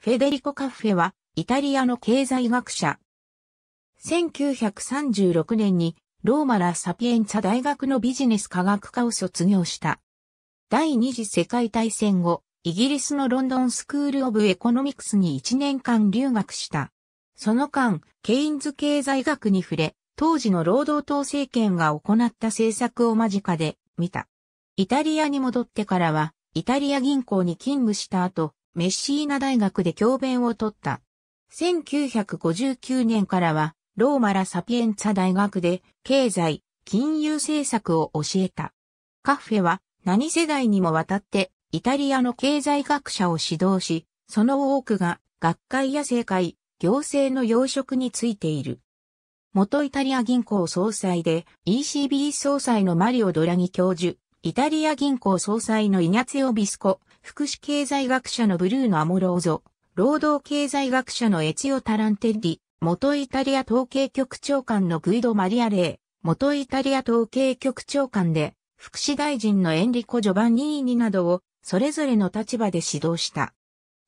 フェデリコ・カッフェは、イタリアの経済学者。1936年に、ローマ・ラ・サピエンツァ大学のビジネス科学科を卒業した。第二次世界大戦後、イギリスのロンドンスクール・オブ・エコノミクスに1年間留学した。その間、ケインズ経済学に触れ、当時の労働党政権が行った政策を間近で見た。イタリアに戻ってからは、イタリア銀行に勤務した後、メッシーナ大学で教鞭を取った。1959年からは、ローマラ・サピエンツァ大学で経済、金融政策を教えた。カフェは何世代にもわたってイタリアの経済学者を指導し、その多くが学会や政界、行政の要職についている。元イタリア銀行総裁で ECB 総裁のマリオ・ドラギ教授、イタリア銀行総裁のイニャツヨ・ビスコ、福祉経済学者のブルーノ・アモローゾ、労働経済学者のエチオ・タランテッリ、元イタリア統計局長官のグイド・マリアレイ、元イタリア統計局長官で、福祉大臣のエンリコ・ジョバンニーニなどを、それぞれの立場で指導した。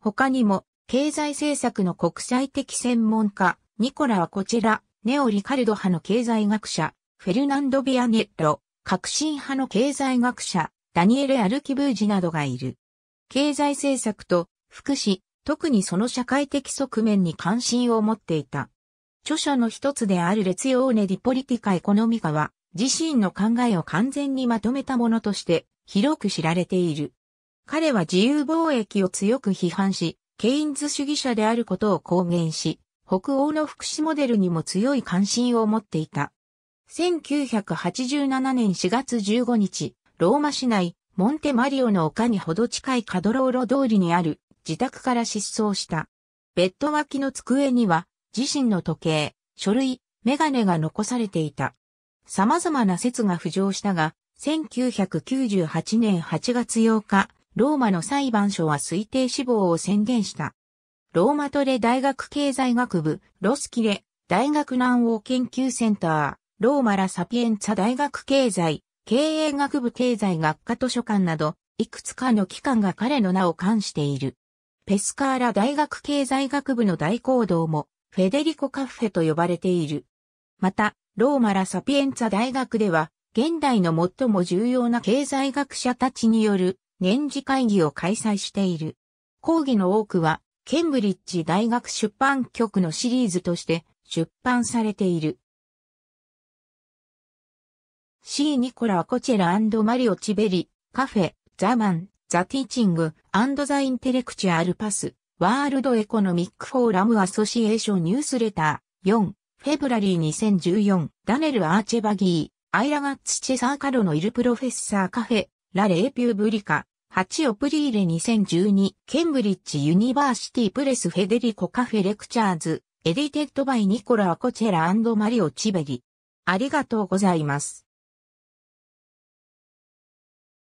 他にも、経済政策の国際的専門家、ニコラはこちら、ネオ・リカルド派の経済学者、フェルナンド・ビアネッロ、革新派の経済学者、ダニエル・アルキブージなどがいる。経済政策と福祉、特にその社会的側面に関心を持っていた。著者の一つであるレツヨーネ・ディポリティカ・エコノミカは、自身の考えを完全にまとめたものとして、広く知られている。彼は自由貿易を強く批判し、ケインズ主義者であることを公言し、北欧の福祉モデルにも強い関心を持っていた。1987年4月15日、ローマ市内モンテマリオの丘にほど近いカドローロ通りにある自宅から失踪した。ベッド脇の机には自身の時計、書類、メガネが残されていた。様々な説が浮上したが、1998年8月8日、ローマの裁判所は推定死亡を宣言した。ローマトレ大学経済学部、ロスキレ、大学南欧研究センター、ローマラサピエンツァ大学経済、経営学部経済学科図書館など、いくつかの機関が彼の名を冠している。ペスカーラ大学経済学部の大講堂も、フェデリコカフェと呼ばれている。また、ローマラ・サピエンツァ大学では、現代の最も重要な経済学者たちによる年次会議を開催している。講義の多くは、ケンブリッジ大学出版局のシリーズとして出版されている。C. ニコラ・コチェラマリオ・チベリ、カフェ、ザ・マン、ザ・ティーチング、ザ・インテレクチュアル・パス、ワールド・エコノミック・フォーラム・アソシエーション・ニュースレター、4、フェブラリー2014、ダネル・アーチェバギー、アイラガッツ・チェサーカロのイル・プロフェッサー・カフェ、ラ・レーピュー・ブリカ、8オプリーレ2012、ケンブリッジ・ユニバーシティ・プレス・フェデリコ・カフェ・レクチャーズ、エディテッドバイ・ニコラ・コチェラマリオ・チベリ。ありがとうございます。